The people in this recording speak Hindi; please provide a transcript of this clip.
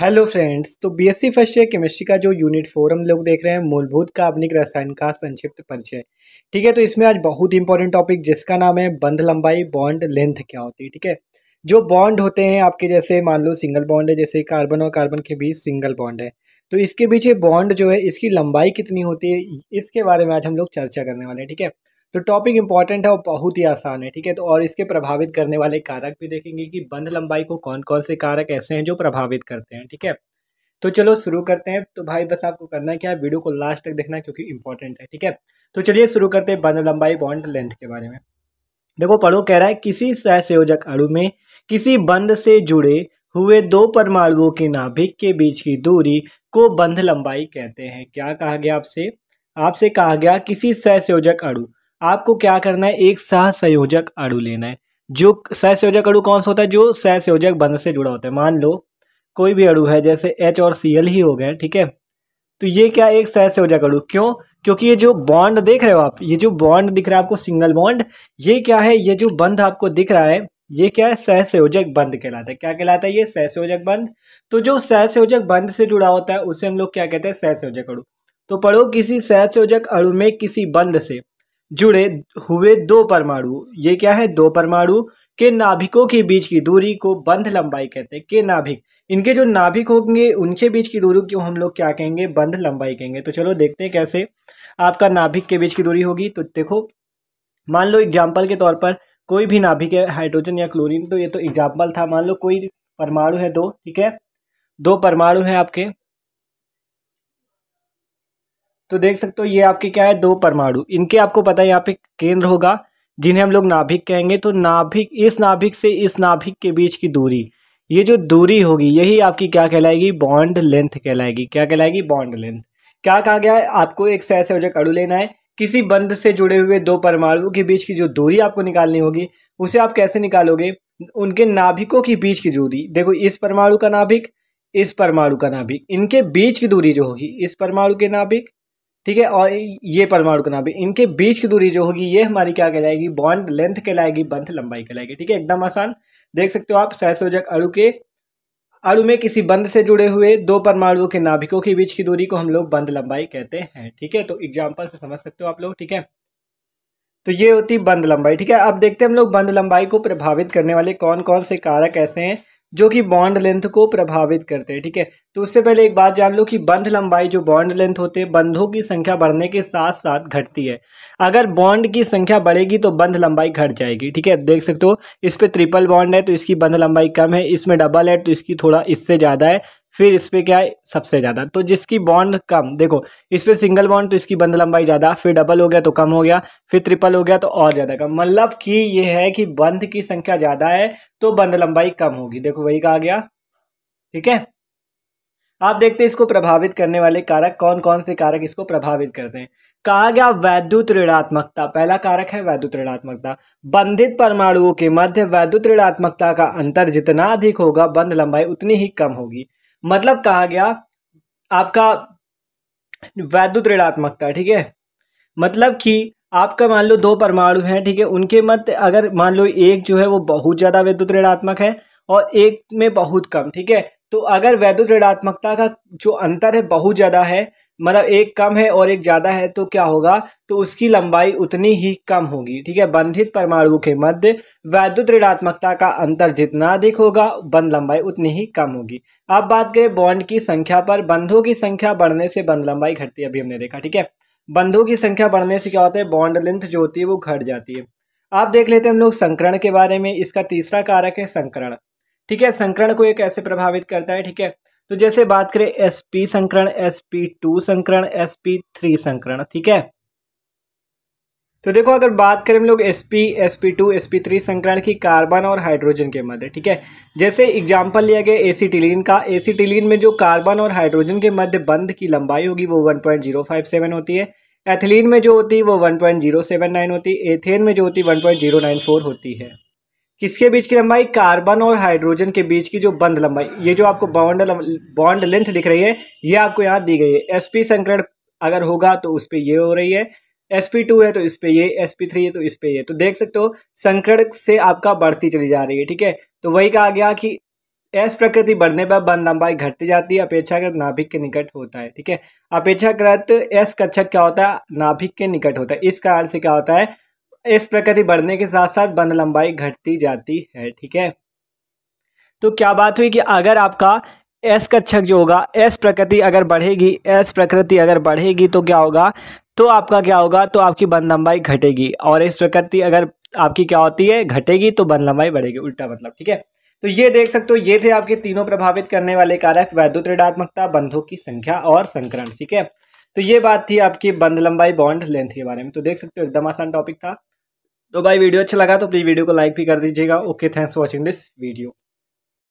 हेलो फ्रेंड्स तो बीएससी फर्स्ट ईयर केमिस्ट्री का जो यूनिट फोर हम लोग देख रहे हैं मूलभूत काबनिक रसायन का संक्षिप्त परिचय ठीक है तो इसमें आज बहुत इंपॉर्टेंट टॉपिक जिसका नाम है बंध लंबाई बॉन्ड लेंथ क्या होती है ठीक है जो बॉन्ड होते हैं आपके जैसे मान लो सिंगल बॉन्ड है जैसे कार्बन और कार्बन के बीच सिंगल बॉन्ड है तो इसके बीच ये बॉन्ड जो है इसकी लंबाई कितनी होती है इसके बारे में आज हम लोग चर्चा करने वाले हैं ठीक है तो टॉपिक इंपॉर्टेंट है और बहुत ही आसान है ठीक है तो और इसके प्रभावित करने वाले कारक भी देखेंगे कि बंद लंबाई को कौन कौन से कारक ऐसे हैं जो प्रभावित करते हैं ठीक है तो चलो शुरू करते हैं तो भाई बस आपको करना क्या है वीडियो को लास्ट तक देखना क्योंकि इंपॉर्टेंट है ठीक है तो चलिए शुरू करते हैं बंद लंबाई बॉन्ड लेंथ के बारे में देखो पढ़ो कह रहा है किसी सहसंयोजक अड़ु में किसी बंध से जुड़े हुए दो परमाणुओं के नाभिक के बीच की दूरी को बंध लंबाई कहते हैं क्या कहा गया आपसे आपसे कहा गया किसी सहसंयोजक अड़ु आपको क्या करना है एक सह संयोजक लेना है जो सहसंयोजक अड़ु कौन सा होता है जो सहसंयोजक बंध से जुड़ा होता है मान लो कोई भी अड़ु है जैसे एच और सी एल ही हो गए ठीक है तो ये क्या एक सहसंयोजक अड़ू क्यों क्योंकि ये जो बॉन्ड देख रहे हो आप ये जो बॉन्ड दिख रहा है आपको सिंगल बॉन्ड ये क्या है ये जो बंध आपको दिख रहा है ये क्या है सहसंयोजक बंध कहलाता है क्या कहलाता है ये सहसंयोजक बंध तो जो सहसंयोजक बंध से जुड़ा होता है उसे हम लोग क्या कहते हैं सहसंयोजक अड़ू तो पढ़ो किसी सहसंयोजक अड़ु में किसी बंध से जुड़े हुए दो परमाणु ये क्या है दो परमाणु के नाभिकों के बीच की दूरी को बंध लंबाई कहते हैं के नाभिक इनके जो नाभिक होंगे उनके बीच की दूरी को हम लोग क्या कहेंगे बंध लंबाई कहेंगे तो चलो देखते हैं कैसे आपका नाभिक के बीच की दूरी होगी तो देखो मान लो एग्जाम्पल के तौर पर कोई भी नाभिक है हाइड्रोजन या क्लोरिन तो ये तो एग्जाम्पल था मान लो कोई परमाणु है दो ठीक है दो परमाणु है आपके तो देख सकते हो ये आपके क्या है दो परमाणु इनके आपको पता है यहाँ पे केंद्र होगा जिन्हें हम लोग नाभिक कहेंगे तो नाभिक इस नाभिक से इस नाभिक के बीच की दूरी ये जो दूरी होगी यही आपकी क्या कहलाएगी बॉन्ड लेंथ कहलाएगी क्या कहलाएगी बॉन्ड लेंथ क्या कहा गया है आपको एक सह वजह कड़ू लेना है किसी बंध से जुड़े हुए दो परमाणु के बीच की जो दूरी आपको निकालनी होगी उसे आप कैसे निकालोगे उनके नाभिकों के बीच की दूरी देखो इस परमाणु का नाभिक इस परमाणु का नाभिक इनके बीच की दूरी जो होगी इस परमाणु के नाभिक ठीक है और ये परमाणु का नाम भी इनके बीच की दूरी जो होगी ये हमारी क्या कहलाएगी बॉन्ड लेंथ कहलाएगी बंथ लंबाई कहलाएगी ठीक है एकदम आसान देख सकते हो आप सहसोजक अड़ु के अड़ु में किसी बंद से जुड़े हुए दो परमाणुओं के नाभिकों के बीच की दूरी को हम लोग बंद लंबाई कहते हैं ठीक है तो एग्जाम्पल से समझ सकते हो आप लोग ठीक है तो ये होती बंद लंबाई ठीक है अब देखते हैं हम लोग बंद लंबाई को प्रभावित करने वाले कौन कौन से कारक ऐसे हैं जो कि बॉन्ड लेंथ को प्रभावित करते हैं ठीक है तो उससे पहले एक बात जान लो कि बंध लंबाई जो बॉन्ड लेंथ होते हैं बंधों की संख्या बढ़ने के साथ साथ घटती है अगर बॉन्ड की संख्या बढ़ेगी तो बंध लंबाई घट जाएगी ठीक है देख सकते हो इस पर ट्रिपल बॉन्ड है तो इसकी बंध लंबाई कम है इसमें डबल है तो इसकी थोड़ा इससे ज़्यादा है फिर इस पर क्या है सबसे ज़्यादा तो जिसकी बॉन्ड कम देखो इस पर सिंगल बॉन्ड तो इसकी बंद लंबाई ज़्यादा फिर डबल हो गया तो कम हो गया फिर ट्रिपल हो गया तो और ज़्यादा कम मतलब कि ये है कि बंद की संख्या ज़्यादा है तो बंद लंबाई कम होगी देखो वही कहा गया ठीक है आप देखते हैं इसको प्रभावित करने वाले कारक कौन कौन से कारक इसको प्रभावित करते हैं कहा गया वैद्युत ऋणात्मकता पहला कारक है वैद्युत ऋणात्मकता बंधित परमाणुओं के मध्य वैद्युत ऋणात्मकता का अंतर जितना अधिक होगा बंद लंबाई उतनी ही कम होगी मतलब कहा गया आपका वैद्युत ऋणात्मकता ठीक है मतलब कि आपका मान लो दो परमाणु हैं ठीक है उनके मत अगर मान लो एक जो है वो बहुत ज़्यादा वैद्युत ऋणात्मक है और एक में बहुत कम ठीक है तो अगर वैद्युत ऋणात्मकता का जो अंतर है बहुत ज़्यादा है मतलब एक कम है और एक ज़्यादा है तो क्या होगा तो उसकी लंबाई उतनी ही कम होगी ठीक है बंधित परमाणु के मध्य वैद्युत ऋणात्मकता का अंतर जितना अधिक होगा बंद लंबाई उतनी ही कम होगी अब बात करें बॉन्ड की संख्या पर बंधों की संख्या बढ़ने से बंद लंबाई घटती है अभी हमने देखा ठीक है बंधों की संख्या बढ़ने से क्या होता है बॉन्ड लेंथ जो होती है वो घट जाती है आप देख लेते हैं हम लोग संकरण के बारे में इसका तीसरा कारक है संकरण ठीक है संकरण को ये कैसे प्रभावित करता है ठीक है तो जैसे बात करें एस पी संकरण एस पी टू संकरण एस पी थ्री संकरण ठीक है तो देखो अगर बात करें हम लोग s p s p two s p three संकरण की कार्बन और हाइड्रोजन के मध्य ठीक है जैसे एग्जाम्पल लिया गया एसीटिलीन का एसीटिलीन में जो कार्बन और हाइड्रोजन के मध्य बंध की लंबाई होगी वो one point zero five seven होती है एथिलीन में जो होती है वो one point zero seven nine होती है एथेन में जो होती है one point zero nine four होती है किसके बीच की लंबाई कार्बन और हाइड्रोजन के बीच की जो बंद लंबाई ये जो आपको बॉन्ड बॉन्ड लेंथ दिख रही है ये आपको यहाँ दी गई है एस पी संकरण अगर होगा तो उस पर ये हो रही है एस पी टू है तो इस पर ये एस पी थ्री है तो इस पर ये तो देख सकते हो संकरण से आपका बढ़ती चली जा रही है ठीक है तो वही कहा गया कि एस प्रकृति बढ़ने पर बंद लंबाई घटती जाती है अपेक्षाकृत नाभिक के निकट होता है ठीक है अपेक्षाकृत एस कक्षक क्या होता है नाभिक के निकट होता है इस कारण से क्या होता है इस प्रकृति बढ़ने के साथ साथ बंद लंबाई घटती जाती है ठीक है तो क्या बात हुई कि अगर आपका एस कक्षक जो होगा एस प्रकृति अगर बढ़ेगी एस प्रकृति अगर बढ़ेगी तो क्या होगा तो आपका क्या होगा तो आपकी बंद लंबाई घटेगी और इस प्रकृति अगर आपकी क्या होती है घटेगी तो बंद लंबाई बढ़ेगी उल्टा मतलब ठीक है तो ये देख सकते हो ये थे आपके तीनों प्रभावित करने वाले कारक वैद्युत ऋणात्मकता बंधों की संख्या और संक्रमण ठीक है तो ये बात थी आपकी बंद लंबाई बॉन्ड लेंथ के बारे में तो देख सकते हो एकदम आसान टॉपिक था तो भाई वीडियो अच्छा लगा तो प्लीज़ वीडियो को लाइक भी कर दीजिएगा okay thanks for watching this video